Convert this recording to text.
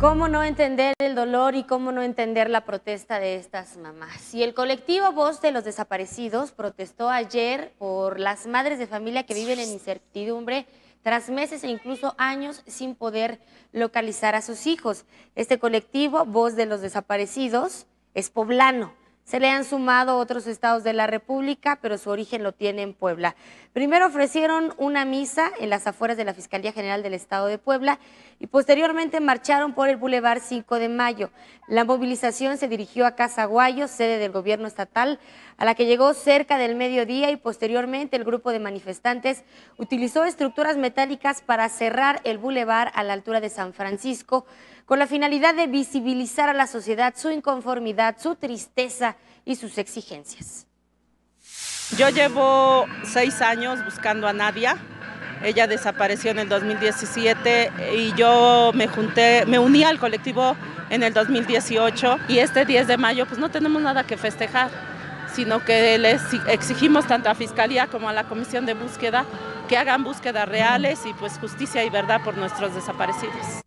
¿Cómo no entender el dolor y cómo no entender la protesta de estas mamás? Y el colectivo Voz de los Desaparecidos protestó ayer por las madres de familia que viven en incertidumbre tras meses e incluso años sin poder localizar a sus hijos. Este colectivo Voz de los Desaparecidos es poblano se le han sumado otros estados de la República, pero su origen lo tiene en Puebla. Primero ofrecieron una misa en las afueras de la Fiscalía General del Estado de Puebla y posteriormente marcharon por el Boulevard 5 de Mayo. La movilización se dirigió a Casa Guayo, sede del gobierno estatal, a la que llegó cerca del mediodía y posteriormente el grupo de manifestantes utilizó estructuras metálicas para cerrar el Boulevard a la altura de San Francisco con la finalidad de visibilizar a la sociedad su inconformidad, su tristeza y sus exigencias. Yo llevo seis años buscando a Nadia. Ella desapareció en el 2017 y yo me junté, me uní al colectivo en el 2018 y este 10 de mayo pues no tenemos nada que festejar, sino que les exigimos tanto a Fiscalía como a la Comisión de Búsqueda que hagan búsquedas reales y pues justicia y verdad por nuestros desaparecidos.